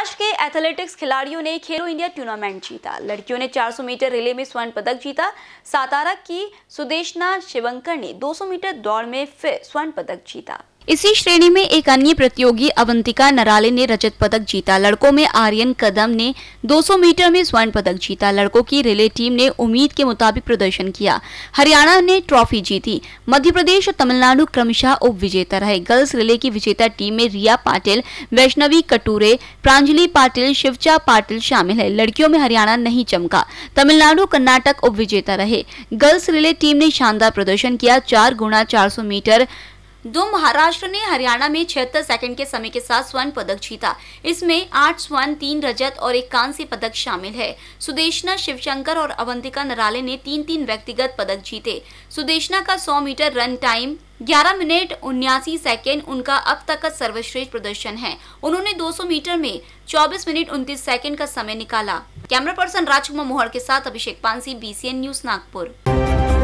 महाराष्ट्र के एथलेटिक्स खिलाड़ियों ने खेलो इंडिया टूर्नामेंट जीता लड़कियों ने 400 मीटर रिले में स्वर्ण पदक जीता सातारा की सुदेशना शिवंकर ने 200 मीटर दौड़ में फिर स्वर्ण पदक जीता इसी श्रेणी में एक अन्य प्रतियोगी अवंतिका नराले ने रजत पदक जीता लड़कों में आर्यन कदम ने 200 मीटर में स्वर्ण पदक जीता लड़कों की रिले टीम ने उम्मीद के मुताबिक प्रदर्शन किया हरियाणा ने ट्रॉफी जीती मध्य प्रदेश और तमिलनाडु क्रमशः उप विजेता रहे गर्ल्स रिले की विजेता टीम में रिया पाटिल वैष्णवी कटूरे प्रांजलि पाटिल शिवचा पाटिल शामिल है लड़कियों में हरियाणा नहीं चमका तमिलनाडु कर्नाटक उप विजेता रहे गर्ल्स रिले टीम ने शानदार प्रदर्शन किया चार गुणा चार मीटर दो महाराष्ट्र ने हरियाणा में छिहत्तर सेकंड के समय के साथ स्वर्ण पदक जीता इसमें आठ स्वर्ण तीन रजत और एक कांस्य पदक शामिल है सुदेशना शिवशंकर और अवंतिका नराले ने तीन तीन व्यक्तिगत पदक जीते सुदेशना का 100 मीटर रन टाइम 11 मिनट उन्यासी सेकेंड उनका अब तक का सर्वश्रेष्ठ प्रदर्शन है उन्होंने 200 मीटर में 24 मिनट उन्तीस सेकेंड का समय निकाला कैमरा पर्सन राजकुमार मोहर के साथ अभिषेक पानसी बी न्यूज नागपुर